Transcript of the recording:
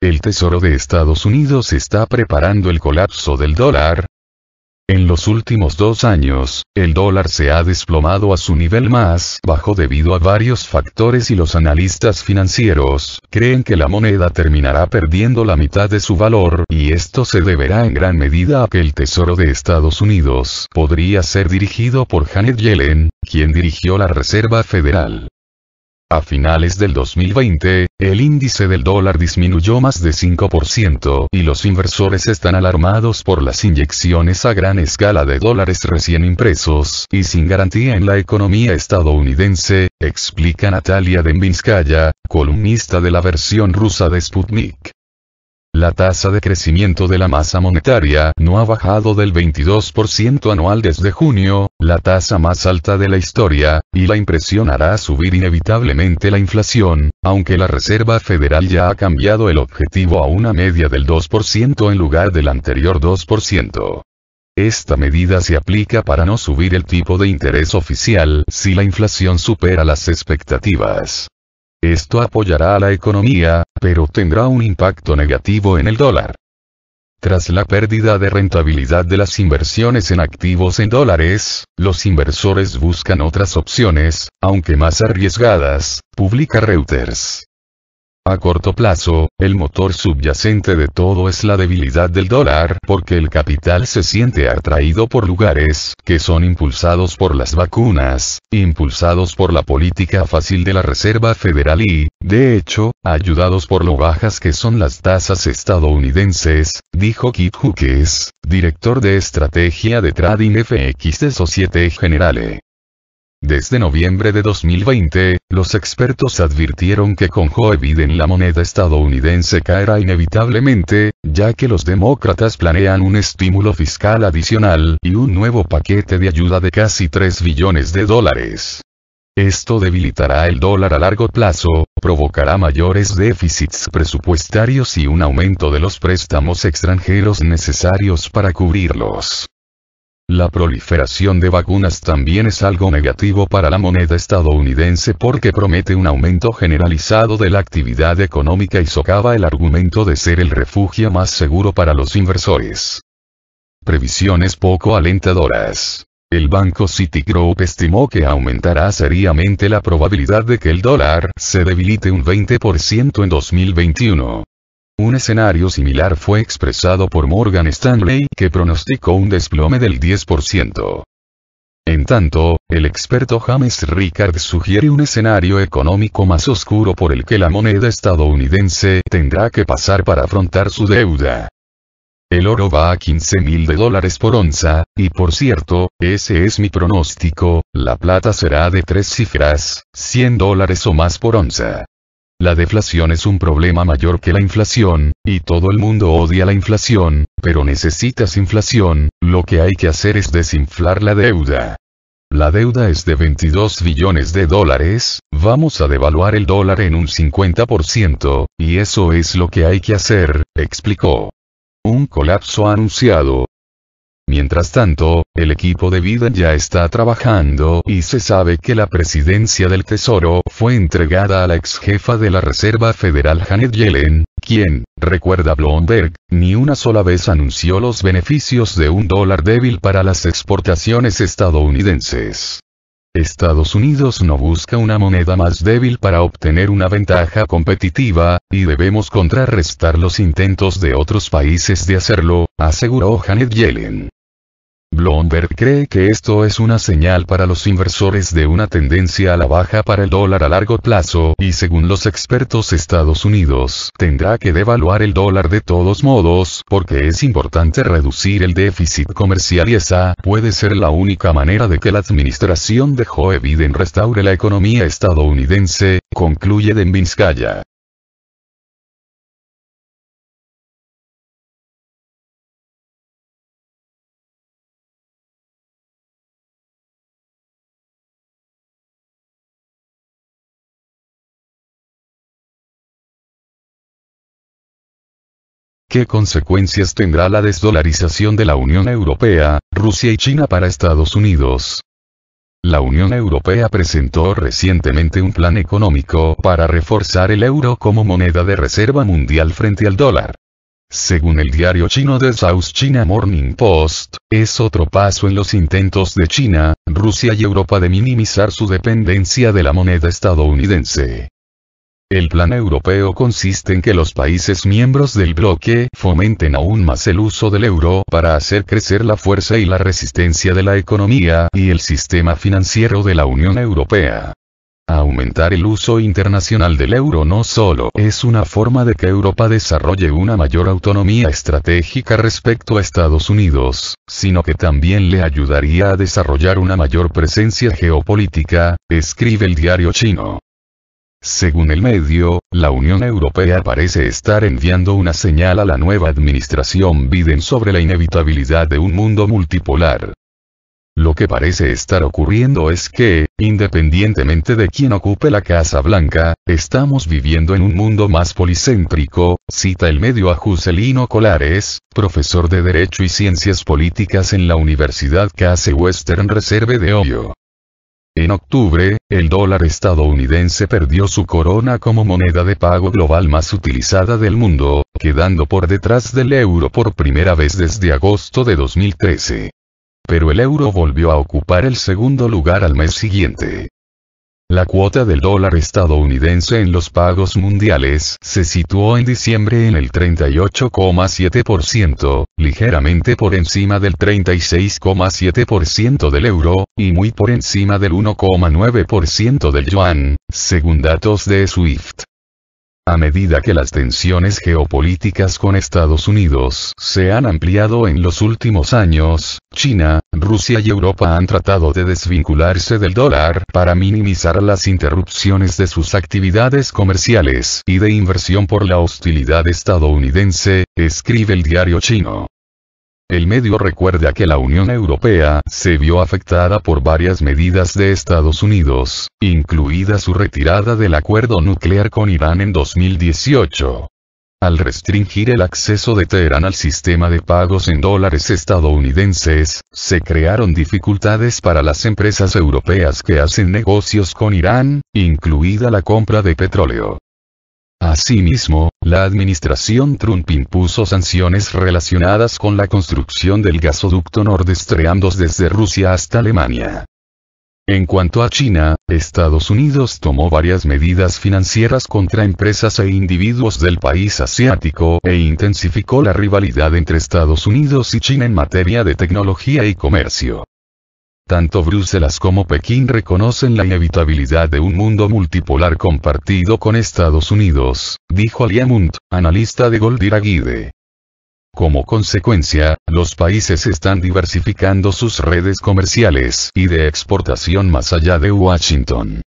El Tesoro de Estados Unidos está preparando el colapso del dólar. En los últimos dos años, el dólar se ha desplomado a su nivel más bajo debido a varios factores y los analistas financieros creen que la moneda terminará perdiendo la mitad de su valor y esto se deberá en gran medida a que el Tesoro de Estados Unidos podría ser dirigido por Janet Yellen, quien dirigió la Reserva Federal. A finales del 2020, el índice del dólar disminuyó más de 5% y los inversores están alarmados por las inyecciones a gran escala de dólares recién impresos y sin garantía en la economía estadounidense, explica Natalia Dembinskaya, columnista de la versión rusa de Sputnik. La tasa de crecimiento de la masa monetaria no ha bajado del 22% anual desde junio, la tasa más alta de la historia, y la impresión hará subir inevitablemente la inflación, aunque la Reserva Federal ya ha cambiado el objetivo a una media del 2% en lugar del anterior 2%. Esta medida se aplica para no subir el tipo de interés oficial si la inflación supera las expectativas. Esto apoyará a la economía, pero tendrá un impacto negativo en el dólar. Tras la pérdida de rentabilidad de las inversiones en activos en dólares, los inversores buscan otras opciones, aunque más arriesgadas, publica Reuters. A corto plazo, el motor subyacente de todo es la debilidad del dólar porque el capital se siente atraído por lugares que son impulsados por las vacunas, impulsados por la política fácil de la Reserva Federal y, de hecho, ayudados por lo bajas que son las tasas estadounidenses, dijo Kit Hughes, director de estrategia de Trading FX de Societe Generale. Desde noviembre de 2020, los expertos advirtieron que con Joe Biden la moneda estadounidense caerá inevitablemente, ya que los demócratas planean un estímulo fiscal adicional y un nuevo paquete de ayuda de casi 3 billones de dólares. Esto debilitará el dólar a largo plazo, provocará mayores déficits presupuestarios y un aumento de los préstamos extranjeros necesarios para cubrirlos. La proliferación de vacunas también es algo negativo para la moneda estadounidense porque promete un aumento generalizado de la actividad económica y socava el argumento de ser el refugio más seguro para los inversores. Previsiones poco alentadoras. El banco Citigroup estimó que aumentará seriamente la probabilidad de que el dólar se debilite un 20% en 2021. Un escenario similar fue expresado por Morgan Stanley, que pronosticó un desplome del 10%. En tanto, el experto James Rickard sugiere un escenario económico más oscuro por el que la moneda estadounidense tendrá que pasar para afrontar su deuda. El oro va a 15 mil de dólares por onza, y por cierto, ese es mi pronóstico, la plata será de tres cifras, 100 dólares o más por onza. La deflación es un problema mayor que la inflación, y todo el mundo odia la inflación, pero necesitas inflación, lo que hay que hacer es desinflar la deuda. La deuda es de 22 billones de dólares, vamos a devaluar el dólar en un 50%, y eso es lo que hay que hacer, explicó. Un colapso anunciado, Mientras tanto, el equipo de Biden ya está trabajando y se sabe que la presidencia del Tesoro fue entregada a la ex jefa de la Reserva Federal Janet Yellen, quien, recuerda Bloomberg, ni una sola vez anunció los beneficios de un dólar débil para las exportaciones estadounidenses. Estados Unidos no busca una moneda más débil para obtener una ventaja competitiva, y debemos contrarrestar los intentos de otros países de hacerlo, aseguró Janet Yellen. Bloomberg cree que esto es una señal para los inversores de una tendencia a la baja para el dólar a largo plazo y según los expertos Estados Unidos tendrá que devaluar el dólar de todos modos porque es importante reducir el déficit comercial y esa puede ser la única manera de que la administración de Joe Biden restaure la economía estadounidense, concluye Dembinskaya. ¿Qué consecuencias tendrá la desdolarización de la Unión Europea, Rusia y China para Estados Unidos? La Unión Europea presentó recientemente un plan económico para reforzar el euro como moneda de reserva mundial frente al dólar. Según el diario chino de South China Morning Post, es otro paso en los intentos de China, Rusia y Europa de minimizar su dependencia de la moneda estadounidense. El plan europeo consiste en que los países miembros del bloque fomenten aún más el uso del euro para hacer crecer la fuerza y la resistencia de la economía y el sistema financiero de la Unión Europea. Aumentar el uso internacional del euro no solo es una forma de que Europa desarrolle una mayor autonomía estratégica respecto a Estados Unidos, sino que también le ayudaría a desarrollar una mayor presencia geopolítica, escribe el diario chino. Según el medio, la Unión Europea parece estar enviando una señal a la nueva administración Biden sobre la inevitabilidad de un mundo multipolar. Lo que parece estar ocurriendo es que, independientemente de quién ocupe la Casa Blanca, estamos viviendo en un mundo más policéntrico, cita el medio a Juscelino Colares, profesor de Derecho y Ciencias Políticas en la Universidad Case Western Reserve de Ohio. En octubre, el dólar estadounidense perdió su corona como moneda de pago global más utilizada del mundo, quedando por detrás del euro por primera vez desde agosto de 2013. Pero el euro volvió a ocupar el segundo lugar al mes siguiente. La cuota del dólar estadounidense en los pagos mundiales se situó en diciembre en el 38,7%, ligeramente por encima del 36,7% del euro, y muy por encima del 1,9% del yuan, según datos de SWIFT. A medida que las tensiones geopolíticas con Estados Unidos se han ampliado en los últimos años, China, Rusia y Europa han tratado de desvincularse del dólar para minimizar las interrupciones de sus actividades comerciales y de inversión por la hostilidad estadounidense, escribe el diario chino. El medio recuerda que la Unión Europea se vio afectada por varias medidas de Estados Unidos, incluida su retirada del acuerdo nuclear con Irán en 2018. Al restringir el acceso de Teherán al sistema de pagos en dólares estadounidenses, se crearon dificultades para las empresas europeas que hacen negocios con Irán, incluida la compra de petróleo. Asimismo, la administración Trump impuso sanciones relacionadas con la construcción del gasoducto Nord Stream 2 desde Rusia hasta Alemania. En cuanto a China, Estados Unidos tomó varias medidas financieras contra empresas e individuos del país asiático e intensificó la rivalidad entre Estados Unidos y China en materia de tecnología y comercio. Tanto Bruselas como Pekín reconocen la inevitabilidad de un mundo multipolar compartido con Estados Unidos, dijo Aliamund, analista de Goldiraguide. Como consecuencia, los países están diversificando sus redes comerciales y de exportación más allá de Washington.